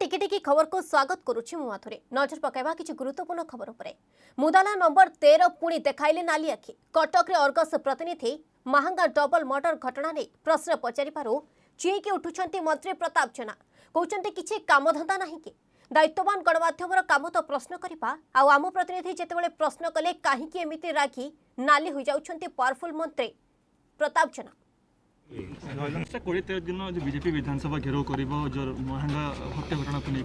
ଟିକି ଟିକି ଖବରକୁ ସ୍ୱାଗତ କରୁଛି ମୁଁ ମାଥୁରୀ ନଜର ପକାଇବା କିଛି ଗୁରୁତ୍ୱପୂର୍ଣ୍ଣ ଖବର ଉପରେ ମୁଦାଲା ନମ୍ବର ତେର ପୁଣି ଦେଖାଇଲେ ନାଲି ଆଖି କଟକରେ ଅର୍ଗସ ପ୍ରତିନିଧି ମାହାଙ୍ଗା ଡବଲ ମର୍ଡର ଘଟଣା ନେଇ ପ୍ରଶ୍ନ ପଚାରିବାରୁ ଚିଇଁକି ଉଠୁଛନ୍ତି ମନ୍ତ୍ରୀ ପ୍ରତାପ ଜେନା କହୁଛନ୍ତି କିଛି କାମଧନ୍ଦା ନାହିଁ କି ଦାୟିତ୍ୱବାନ ଗଣମାଧ୍ୟମର କାମ ତ ପ୍ରଶ୍ନ କରିବା ଆଉ ଆମ ପ୍ରତିନିଧି ଯେତେବେଳେ ପ୍ରଶ୍ନ କଲେ କାହିଁକି ଏମିତି ରାଗି ନାଲି ହୋଇଯାଉଛନ୍ତି ପାୱାରଫୁଲ୍ ମନ୍ତ୍ରୀ ପ୍ରତାପ ଜେନା কোড়ি তেইশ দিন যে বিজেপি বিধানসভা ঘেরাও করব মহাঙ্গা হত্যা ঘটনাকে নেই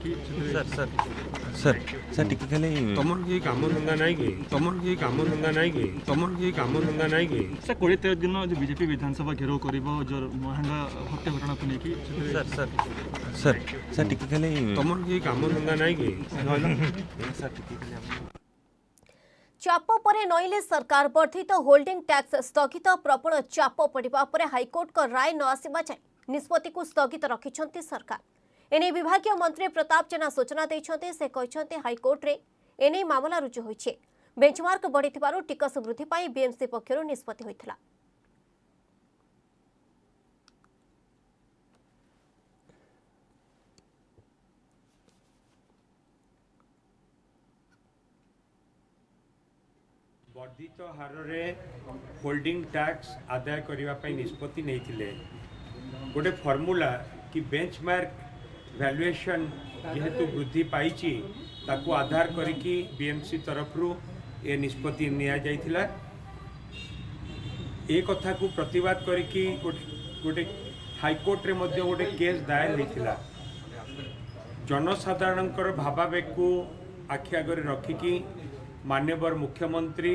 স্যার স্যার টিকি খালি তোমার কি কাম ধন্দা নাই কি তোমার কি কাম ধন্দা নাই কি তোমার কি কাম ধন্দা নাই কি স্যার কোড়ি তেইশ দিন যে বিজেপি বিধানসভা ঘেরাও করব মহাঙ্গা হত্যা ঘটনাকে নেই স্যার স্যার টিকি খালি তোমার কি কাম ধন্দা নাই কি স্যার টিকি খালি ଚାପ ପରେ ନଇଲେ ସରକାର ବର୍ଦ୍ଧିତ ହୋଲ୍ଡିଂ ଟ୍ୟାକ୍ସ ସ୍ଥଗିତ ପ୍ରବଳ ଚାପ ପଡ଼ିବା ପରେ ହାଇକୋର୍ଟଙ୍କ ରାୟ ନ ଆସିବା ଯାଏଁ ନିଷ୍ପତ୍ତିକୁ ସ୍ଥଗିତ ରଖିଛନ୍ତି ସରକାର ଏନେଇ ବିଭାଗୀୟ ମନ୍ତ୍ରୀ ପ୍ରତାପ ଜେନା ସୂଚନା ଦେଇଛନ୍ତି ସେ କହିଛନ୍ତି ହାଇକୋର୍ଟରେ ଏନେଇ ମାମଲା ରୁଜୁ ହୋଇଛି ବେଞ୍ଚମାର୍କ ବଢ଼ିଥିବାରୁ ଟିକସ ବୃଦ୍ଧି ପାଇଁ ବିଏମ୍ସି ପକ୍ଷରୁ ନିଷ୍ପତ୍ତି ହୋଇଥିଲା ବର୍ଦ୍ଧିତ ହାରରେ ହୋଲ୍ଡିଂ ଟ୍ୟାକ୍ସ ଆଦାୟ କରିବା ପାଇଁ ନିଷ୍ପତ୍ତି ନେଇଥିଲେ ଗୋଟେ ଫର୍ମୁଲା କି ବେଞ୍ଚମାର୍କ ଭ୍ୟାଲୁଏସନ୍ ଯେହେତୁ ବୃଦ୍ଧି ପାଇଛି ତାକୁ ଆଧାର କରିକି ବିଏମ୍ସି ତରଫରୁ ଏ ନିଷ୍ପତ୍ତି ନିଆଯାଇଥିଲା ଏ କଥାକୁ ପ୍ରତିବାଦ କରିକି ଗୋଟେ ହାଇକୋର୍ଟରେ ମଧ୍ୟ ଗୋଟେ କେସ୍ ଦାୟର ହୋଇଥିଲା ଜନସାଧାରଣଙ୍କର ଭାବାବେଗକୁ ଆଖି ଆଗରେ ରଖିକି ମାନ୍ୟବର ମୁଖ୍ୟମନ୍ତ୍ରୀ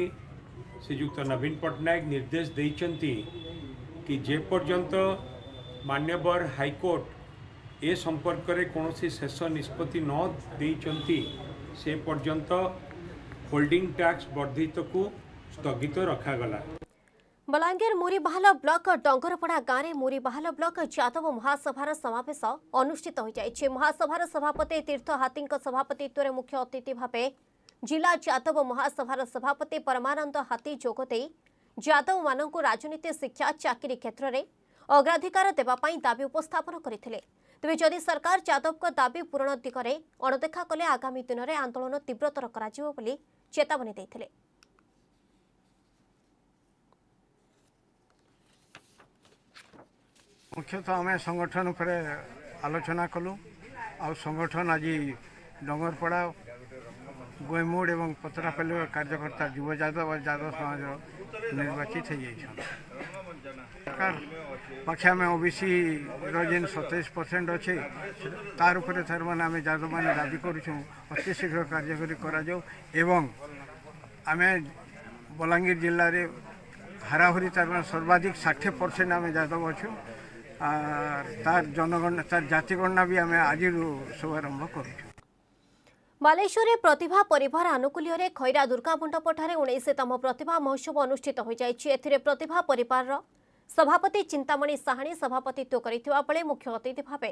ଶ୍ରୀଯୁକ୍ତ ନବୀନ ପଟ୍ଟନାୟକ ନିର୍ଦ୍ଦେଶ ଦେଇଛନ୍ତି କି ଯେପର୍ଯ୍ୟନ୍ତ ମାନ୍ୟବର ହାଇକୋର୍ଟ ଏ ସମ୍ପର୍କରେ କୌଣସି ଶେଷ ନିଷ୍ପତ୍ତି ନ ଦେଇଛନ୍ତି ସେ ପର୍ଯ୍ୟନ୍ତ ହୋଲ୍ଡିଂ ଟ୍ୟାକ୍ସ ବର୍ଦ୍ଧିତକୁ ସ୍ଥଗିତ ରଖାଗଲା ବଲାଙ୍ଗୀର ମୁରିବାହାଲ ବ୍ଲକ ଡଙ୍ଗରପଡ଼ା ଗାଁରେ ମୁରିବାହାଲ ବ୍ଲକ ଯାଦବ ମହାସଭାର ସମାବେଶ ଅନୁଷ୍ଠିତ ହୋଇଯାଇଛି ମହାସଭାର ସଭାପତି ତୀର୍ଥ ହାତୀଙ୍କ ସଭାପତିତ୍ୱରେ ମୁଖ୍ୟ ଅତିଥି ଭାବେ ଜିଲ୍ଲା ଯାଦବ ମହାସଭାର ସଭାପତି ପରମାନନ୍ଦ ହାତୀ ଯୋଗଦେଇ ଯାଦବମାନଙ୍କୁ ରାଜନୀତି ଶିକ୍ଷା ଚାକିରି କ୍ଷେତ୍ରରେ ଅଗ୍ରାଧିକାର ଦେବା ପାଇଁ ଦାବି ଉପସ୍ଥାପନ କରିଥିଲେ ତେବେ ଯଦି ସରକାର ଯାଦବଙ୍କ ଦାବି ପୂରଣ ଦିଗରେ ଅଣଦେଖା କଲେ ଆଗାମୀ ଦିନରେ ଆନ୍ଦୋଳନ ତୀବ୍ରତର କରାଯିବ ବୋଲି ଚେତାବନୀ ଦେଇଥିଲେ ମୁଖ୍ୟତଃ ଆମେ ସଂଗଠନ ଉପରେ ଆଲୋଚନା କଲୁ ଆଉ ସଂଗଠନ ଆଜି ଡଙ୍ଗରପଡ଼ା ଗୋଇମୁଡ଼ ଏବଂ ପତରାପାଲି କାର୍ଯ୍ୟକର୍ତ୍ତା ଯୁବ ଯାଦବ ଯାଦବ ସମାଜର ନିର୍ବାଚିତ ହୋଇଯାଇଛନ୍ତି ସରକାର ପାଖେ ଆମେ ଓବିସିର ଯେନ୍ ସତେଇଶ ପରସେଣ୍ଟ ଅଛେ ତାର ଉପରେ ତାରମାନେ ଆମେ ଯାଦବମାନେ ଦାବି କରୁଛୁ ଅତି ଶୀଘ୍ର କାର୍ଯ୍ୟକାରୀ କରାଯାଉ ଏବଂ ଆମେ ବଲାଙ୍ଗୀର ଜିଲ୍ଲାରେ ହାରାହୁରି ତାରମାନେ ସର୍ବାଧିକ ଷାଠିଏ ପରସେଣ୍ଟ ଆମେ ଯାଦବ ଅଛୁ ତାର ଜନଗଣନା ତାର ଜାତିଗଣନା ବି ଆମେ ଆଜିରୁ ଶୁଭାରମ୍ଭ କରୁଛୁ ବାଲେଶ୍ୱରରେ ପ୍ରତିଭା ପରିବାର ଆନୁକୂଲ୍ୟରେ ଖଇରା ଦୁର୍ଗା ମଣ୍ଡପଠାରେ ଉଣେଇଶତମ ପ୍ରତିଭା ମହୋତ୍ସବ ଅନୁଷ୍ଠିତ ହୋଇଯାଇଛି ଏଥିରେ ପ୍ରତିଭା ପରିବାରର ସଭାପତି ଚିନ୍ତାମଣି ସାହାଣୀ ସଭାପତିତ୍ୱ କରିଥିବା ବେଳେ ମୁଖ୍ୟ ଅତିଥି ଭାବେ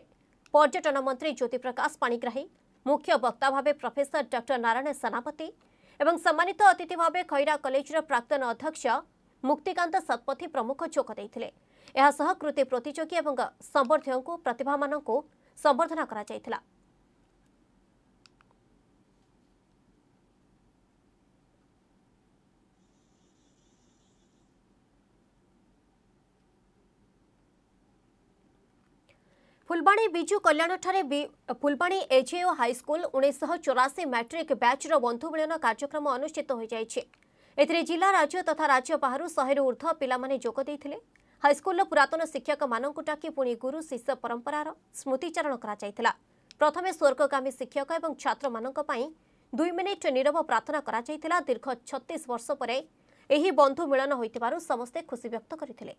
ପର୍ଯ୍ୟଟନ ମନ୍ତ୍ରୀ ଜ୍ୟୋତିପ୍ରକାଶ ପାଣିଗ୍ରାହୀ ମୁଖ୍ୟ ବକ୍ତା ଭାବେ ପ୍ରଫେସର ଡକ୍ଟର ନାରାୟଣ ସେନାପତି ଏବଂ ସମ୍ମାନିତ ଅତିଥି ଭାବେ ଖଇରା କଲେଜର ପ୍ରାକ୍ତନ ଅଧ୍ୟକ୍ଷ ମୁକ୍ତିକାନ୍ତ ଶତପଥୀ ପ୍ରମୁଖ ଯୋଗ ଦେଇଥିଲେ ଏହାସହ କୃତି ପ୍ରତିଯୋଗୀ ଏବଂ ସମ୍ବର୍ଦ୍ଧୀୟଙ୍କୁ ପ୍ରତିଭାମାନଙ୍କୁ ସମ୍ବର୍ଦ୍ଧନା କରାଯାଇଥିଲା ફુલબાણી બીજુ કલ્યાણઠારે ફુલબાણી એજેઓ હાઇસ્કુલ ઉણેશહ ચોરાશી મેટ્રિક ବ୍ୟାଚ୍ର ବନ୍ଧୁ ମିଳନ କାର୍ଯ୍ୟକ୍ରମ ଅନୁଷ୍ଠିତ ହୋଇଯାଇଛି ଏଥିରେ ଜିଲ୍ଲା ରାଜ୍ୟ ତଥା ରାଜ୍ୟ ବାହାରୁ ଶହେରୁ ଉର୍ଦ୍ଧ୍ୱ ପିଲାମାନେ ଯୋଗ ଦେଇଥିଲେ ହାଇସ୍କୁଲର ପୁରାତନ ଶିକ୍ଷକମାନଙ୍କୁ ଡାକି ପୁଣି ଗୁରୁ ଶିଷ୍ୟ ପରମ୍ପରାର ସ୍ମୃତିଚାରଣ କରାଯାଇଥିଲା ପ୍ରଥମେ ସ୍ୱର୍ଗଗାମୀ ଶିକ୍ଷକ ଏବଂ ଛାତ୍ରମାନଙ୍କ ପାଇଁ ଦୁଇ ମିନିଟ୍ ନିରବ ପ୍ରାର୍ଥନା କରାଯାଇଥିଲା ଦୀର୍ଘ ଛତିଶ ବର୍ଷ ପରେ ଏହି ବନ୍ଧୁ ମିଳନ ହୋଇଥିବାରୁ ସମସ୍ତେ ଖୁସି ବ୍ୟକ୍ତ କରିଥିଲେ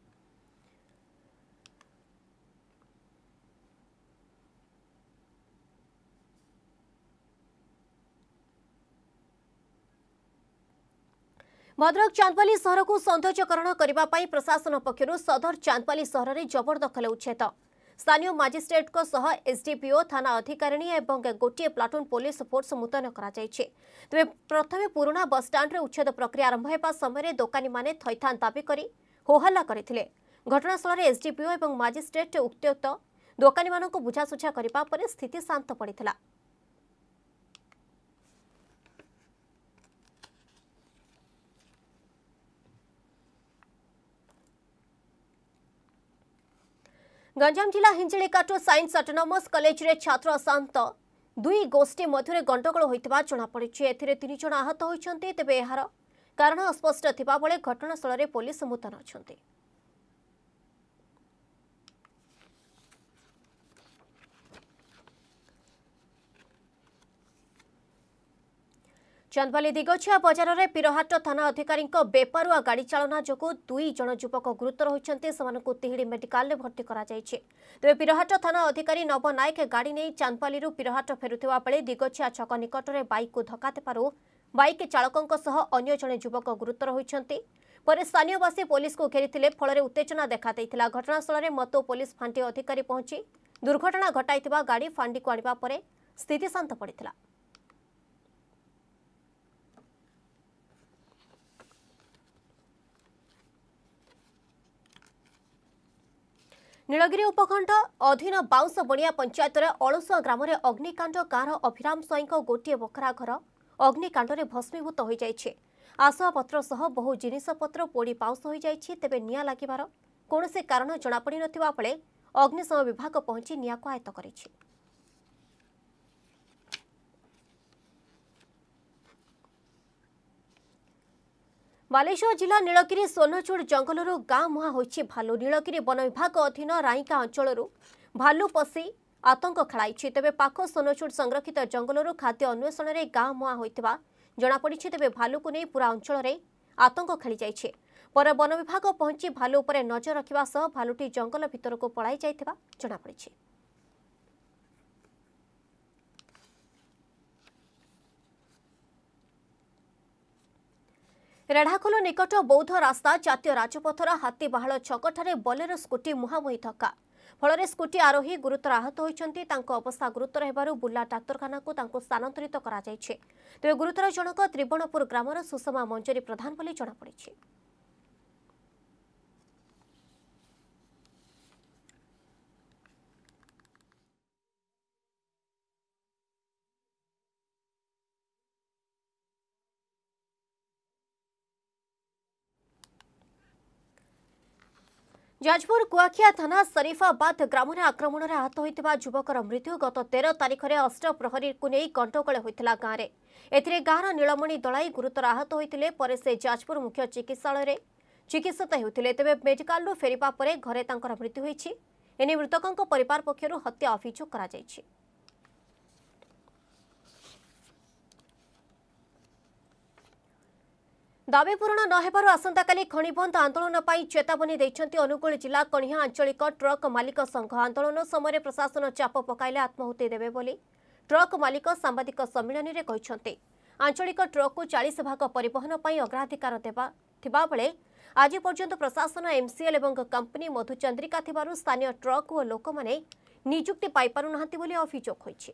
ଭଦ୍ରକ ଚାନ୍ଦପାଲି ସହରକୁ ସୌନ୍ଦର୍ଯ୍ୟକରଣ କରିବା ପାଇଁ ପ୍ରଶାସନ ପକ୍ଷରୁ ସଦର ଚାନ୍ଦପାଲି ସହରରେ ଜବରଦଖଲ ଉଚ୍ଛେଦ ସ୍ଥାନୀୟ ମାଜିଷ୍ଟ୍ରେଟଙ୍କ ସହ ଏସ୍ଡିପିଓ ଥାନା ଅଧିକାରିଣୀ ଏବଂ ଗୋଟିଏ ପ୍ଲାଟୁନ୍ ପୋଲିସ ଫୋର୍ସ ମୁତୟନ କରାଯାଇଛି ତେବେ ପ୍ରଥମେ ପୁରୁଣା ବସ୍ଷ୍ଟାଣ୍ଡରେ ଉଚ୍ଛେଦ ପ୍ରକ୍ରିୟା ଆରମ୍ଭ ହେବା ସମୟରେ ଦୋକାନୀମାନେ ଥଇଥାନ ଦାବି କରି ହୋହାଲ୍ଲା କରିଥିଲେ ଘଟଣାସ୍ଥଳରେ ଏସ୍ଡିପିଓ ଏବଂ ମାଜିଷ୍ଟ୍ରେଟ୍ ଉକ୍ତ ଦୋକାନୀମାନଙ୍କୁ ବୁଝାସୁଝା କରିବା ପରେ ସ୍ଥିତି ଶାନ୍ତ ପଡ଼ିଥିଲା ଗଞ୍ଜାମ ଜିଲ୍ଲା ହିଞ୍ଜିଳିକାଟୁ ସାଇନ୍ସ ଅଟୋନମସ୍ କଲେଜରେ ଛାତ୍ର ଅଶାନ୍ତ ଦୁଇ ଗୋଷ୍ଠୀ ମଧ୍ୟରେ ଗଣ୍ଡଗୋଳ ହୋଇଥିବା ଜଣାପଡ଼ିଛି ଏଥିରେ ତିନି ଜଣ ଆହତ ହୋଇଛନ୍ତି ତେବେ ଏହାର କାରଣ ଅସ୍ପଷ୍ଟ ଥିବାବେଳେ ଘଟଣାସ୍ଥଳରେ ପୋଲିସ ମୁତୟନ ଅଛନ୍ତି ଚାନ୍ଦବାଲି ଦିଗଛିଆ ବଜାରରେ ପିରହାଟ ଥାନା ଅଧିକାରୀଙ୍କ ବେପାରୁଆ ଗାଡ଼ି ଚାଳନା ଯୋଗୁଁ ଦୁଇ ଜଣ ଯୁବକ ଗୁରୁତର ହୋଇଛନ୍ତି ସେମାନଙ୍କୁ ତିହିଡ଼ି ମେଡିକାଲରେ ଭର୍ତ୍ତି କରାଯାଇଛି ତେବେ ପିରହାଟ ଥାନା ଅଧିକାରୀ ନବ ନାୟକ ଗାଡ଼ି ନେଇ ଚାନ୍ଦବାଲିରୁ ପିରହାଟ ଫେରୁଥିବା ବେଳେ ଦିଗଛିଆ ଛକ ନିକଟରେ ବାଇକ୍କୁ ଧକ୍କା ଦେବାରୁ ବାଇକ୍ ଚାଳକଙ୍କ ସହ ଅନ୍ୟ ଜଣେ ଯୁବକ ଗୁରୁତର ହୋଇଛନ୍ତି ପରେ ସ୍ଥାନୀୟବାସୀ ପୋଲିସକୁ ଘେରିଥିଲେ ଫଳରେ ଉତ୍ତେଜନା ଦେଖାଦେଇଥିଲା ଘଟଣାସ୍ଥଳରେ ମତୋ ପୋଲିସ ଫାଣ୍ଡି ଅଧିକାରୀ ପହଞ୍ଚି ଦୁର୍ଘଟଣା ଘଟାଇଥିବା ଗାଡ଼ି ଫାଣ୍ଡିକୁ ଆଣିବା ପରେ ସ୍ଥିତି ଶାନ୍ତ ପଡ଼ିଥିଲା ନୀଳଗିରି ଉପଖଣ୍ଡ ଅଧୀନ ବାଉଁଶବଣିଆ ପଞ୍ଚାୟତର ଅଳୁସୁଆ ଗ୍ରାମରେ ଅଗ୍ନିକାଣ୍ଡ ଗାଁର ଅଭିରାମ ସ୍ୱାଇଁଙ୍କ ଗୋଟିଏ ବଖରା ଘର ଅଗ୍ନିକାଣ୍ଡରେ ଭସ୍ମୀଭୂତ ହୋଇଯାଇଛି ଆସବାବପତ୍ର ସହ ବହୁ ଜିନିଷପତ୍ର ପୋଡ଼ି ପାଉଁଶ ହୋଇଯାଇଛି ତେବେ ନିଆଁ ଲାଗିବାର କୌଣସି କାରଣ ଜଣାପଡ଼ିନଥିବା ବେଳେ ଅଗ୍ନିଶମ ବିଭାଗ ପହଞ୍ଚି ନିଆଁକୁ ଆୟତ୍ତ କରିଛି ବାଲେଶ୍ୱର ଜିଲ୍ଲା ନୀଳଗିରି ସୋନଚୁଡ଼ ଜଙ୍ଗଲରୁ ଗାଁ ମୁହାଁ ହୋଇଛି ଭାଲୁ ନୀଳଗିରି ବନ ବିଭାଗ ଅଧୀନ ରାଇକା ଅଞ୍ଚଳରୁ ଭାଲୁ ପଶି ଆତଙ୍କ ଖେଳାଇଛି ତେବେ ପାଖ ସୋନଚୁଡ଼ ସଂରକ୍ଷିତ ଜଙ୍ଗଲରୁ ଖାଦ୍ୟ ଅନ୍ୱେଷଣରେ ଗାଁ ମୁହାଁ ହୋଇଥିବା ଜଣାପଡ଼ିଛି ତେବେ ଭାଲୁକୁ ନେଇ ପୁରା ଅଞ୍ଚଳରେ ଆତଙ୍କ ଖେଳିଯାଇଛି ପରେ ବନ ବିଭାଗ ପହଞ୍ଚି ଭାଲୁ ଉପରେ ନଜର ରଖିବା ସହ ଭାଲୁଟି ଜଙ୍ଗଲ ଭିତରକୁ ପଳାଇ ଯାଇଥିବା ଜଣାପଡ଼ିଛି ରେଢ଼ାଖୋଲ ନିକଟ ବୌଦ୍ଧ ରାସ୍ତା ଜାତୀୟ ରାଜପଥର ହାତୀବାହାଳ ଛକଠାରେ ବୋଲେରୋ ସ୍କୁଟି ମୁହାଁମୁହିଁ ଧକ୍କା ଫଳରେ ସ୍କୁଟି ଆରୋହୀ ଗୁରୁତର ଆହତ ହୋଇଛନ୍ତି ତାଙ୍କ ଅବସ୍ଥା ଗୁରୁତର ହେବାରୁ ବୁର୍ଲା ଡାକ୍ତରଖାନାକୁ ତାଙ୍କୁ ସ୍ଥାନାନ୍ତରିତ କରାଯାଇଛି ତେବେ ଗୁରୁତର ଜଣକ ତ୍ରିବଣପୁର ଗ୍ରାମର ସୁଷମା ମଞ୍ଜରୀ ପ୍ରଧାନ ବୋଲି ଜଣାପଡ଼ିଛି ଯାଜପୁର କୁଆଖିଆ ଥାନା ସରିଫାବାଦ ଗ୍ରାମରେ ଆକ୍ରମଣରେ ଆହତ ହୋଇଥିବା ଯୁବକର ମୃତ୍ୟୁ ଗତ ତେର ତାରିଖରେ ଅଷ୍ଟପ୍ରହରୀକୁ ନେଇ ଗଣ୍ଡଗୋଳ ହୋଇଥିଲା ଗାଁରେ ଏଥିରେ ଗାଁର ନୀଳମଣି ଦଳାଇ ଗୁରୁତର ଆହତ ହୋଇଥିଲେ ପରେ ସେ ଯାଜପୁର ମୁଖ୍ୟ ଚିକିତ୍ସାଳୟରେ ଚିକିତ୍ସିତ ହେଉଥିଲେ ତେବେ ମେଡିକାଲରୁ ଫେରିବା ପରେ ଘରେ ତାଙ୍କର ମୃତ୍ୟୁ ହୋଇଛି ଏନେଇ ମୃତକଙ୍କ ପରିବାର ପକ୍ଷରୁ ହତ୍ୟା ଅଭିଯୋଗ କରାଯାଇଛି ଦାବି ପୂରଣ ନ ହେବାରୁ ଆସନ୍ତାକାଲି ଖଣି ବନ୍ଦ ଆନ୍ଦୋଳନ ପାଇଁ ଚେତାବନୀ ଦେଇଛନ୍ତି ଅନୁଗୁଳ ଜିଲ୍ଲା କଣିହାଁ ଆଞ୍ଚଳିକ ଟ୍ରକ୍ ମାଲିକ ସଂଘ ଆନ୍ଦୋଳନ ସମୟରେ ପ୍ରଶାସନ ଚାପ ପକାଇଲେ ଆତ୍ମାହୁତି ଦେବେ ବୋଲି ଟ୍ରକ୍ ମାଲିକ ସାମ୍ବାଦିକ ସମ୍ମିଳନୀରେ କହିଛନ୍ତି ଆଞ୍ଚଳିକ ଟ୍ରକ୍କୁ ଚାଳିଶ ଭାଗ ପରିବହନ ପାଇଁ ଅଗ୍ରାଧିକାର ଦେବା ଥିବାବେଳେ ଆଜି ପର୍ଯ୍ୟନ୍ତ ପ୍ରଶାସନ ଏମ୍ସିଏଲ୍ ଏବଂ କମ୍ପାନୀ ମଧୁଚନ୍ଦ୍ରିକା ଥିବାରୁ ସ୍ଥାନୀୟ ଟ୍ରକ୍ ଓ ଲୋକମାନେ ନିଯୁକ୍ତି ପାଇପାରୁନାହାନ୍ତି ବୋଲି ଅଭିଯୋଗ ହୋଇଛି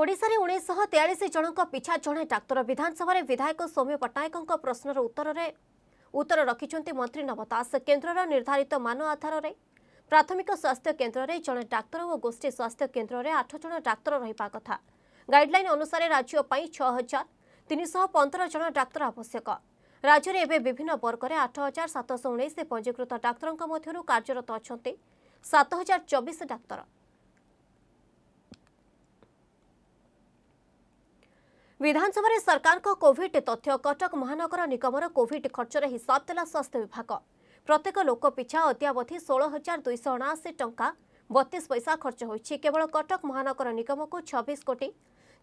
ଓଡ଼ିଶାରେ ଉଣେଇଶହ ତେୟାଳିଶ ଜଣଙ୍କ ପିଛା ଜଣେ ଡାକ୍ତର ବିଧାନସଭାରେ ବିଧାୟକ ସୌମ୍ୟ ପଟ୍ଟନାୟକଙ୍କ ପ୍ରଶ୍ନର ଉତ୍ତରରେ ଉତ୍ତର ରଖିଛନ୍ତି ମନ୍ତ୍ରୀ ନବ ଦାସ କେନ୍ଦ୍ରର ନିର୍ଦ୍ଧାରିତ ମାନ ଆଧାରରେ ପ୍ରାଥମିକ ସ୍ୱାସ୍ଥ୍ୟ କେନ୍ଦ୍ରରେ ଜଣେ ଡାକ୍ତର ଓ ଗୋଷ୍ଠୀ ସ୍ୱାସ୍ଥ୍ୟ କେନ୍ଦ୍ରରେ ଆଠ ଜଣ ଡାକ୍ତର ରହିବା କଥା ଗାଇଡ୍ଲାଇନ୍ ଅନୁସାରେ ରାଜ୍ୟ ପାଇଁ ଛଅ ହଜାର ତିନିଶହ ପନ୍ଦର ଜଣ ଡାକ୍ତର ଆବଶ୍ୟକ ରାଜ୍ୟରେ ଏବେ ବିଭିନ୍ନ ବର୍ଗରେ ଆଠ ହଜାର ସାତଶହ ଉଣେଇଶ ପଞ୍ଜୀକୃତ ଡାକ୍ତରଙ୍କ ମଧ୍ୟରୁ କାର୍ଯ୍ୟରତ ଅଛନ୍ତି ସାତ ହଜାର ଚବିଶ ଡାକ୍ତର ବିଧାନସଭାରେ ସରକାରଙ୍କ କୋଭିଡ୍ ତଥ୍ୟ କଟକ ମହାନଗର ନିଗମର କୋଭିଡ୍ ଖର୍ଚ୍ଚର ହିସାବ ଦେଲା ସ୍ୱାସ୍ଥ୍ୟ ବିଭାଗ ପ୍ରତ୍ୟେକ ଲୋକ ପିଛା ଅଦ୍ୟାବଧି ଷୋହଳ ହଜାର ଦୁଇଶହ ଅଣାଅଶୀ ଟଙ୍କା ବତିଶ ପଇସା ଖର୍ଚ୍ଚ ହୋଇଛି କେବଳ କଟକ ମହାନଗର ନିଗମକୁ ଛବିଶ କୋଟି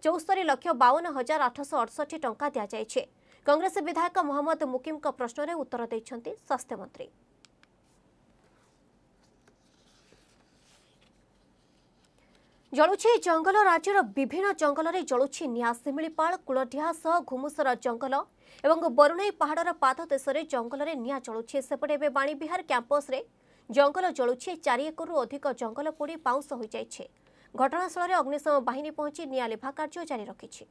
ଚଉସ୍ତରି ଲକ୍ଷ ବାଉନ ହଜାର ଆଠଶହ ଅଠଷଠି ଟଙ୍କା ଦିଆଯାଇଛି କଂଗ୍ରେସ ବିଧାୟକ ମହମ୍ମଦ ମୁକିମ୍ଙ୍କ ପ୍ରଶ୍ନରେ ଉତ୍ତର ଦେଇଛନ୍ତି ସ୍ୱାସ୍ଥ୍ୟମନ୍ତ୍ରୀ ଜଳୁଛି ଜଙ୍ଗଲ ରାଜ୍ୟର ବିଭିନ୍ନ ଜଙ୍ଗଲରେ ଜଳୁଛି ନିଆଁ ଶିମିଳିପାଳ କୁଳଡିହା ସହ ଘୁମୁସର ଜଙ୍ଗଲ ଏବଂ ବରୁଣେଇ ପାହାଡ଼ର ପାଦ ଦେଶରେ ଜଙ୍ଗଲରେ ନିଆଁ ଜଳୁଛି ସେପଟେ ଏବେ ବାଣୀବିହାର କ୍ୟାମ୍ପସରେ ଜଙ୍ଗଲ ଜଳୁଛି ଚାରି ଏକରରୁ ଅଧିକ ଜଙ୍ଗଲ ପୋଡ଼ି ପାଉଁଶ ହୋଇଯାଇଛି ଘଟଣାସ୍ଥଳରେ ଅଗ୍ନିଶମ ବାହିନୀ ପହଞ୍ଚି ନିଆଁ ଲିଭା କାର୍ଯ୍ୟ ଜାରି ରଖିଛି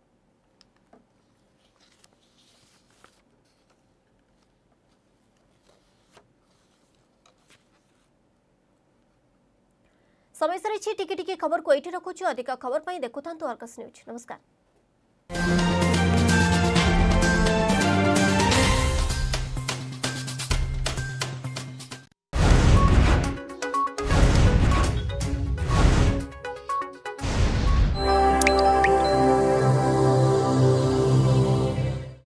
समय सारी टिके टिके खबर को ये रखुच्छू अधिक खबर पर देखु था अर्कस न्यूज नमस्कार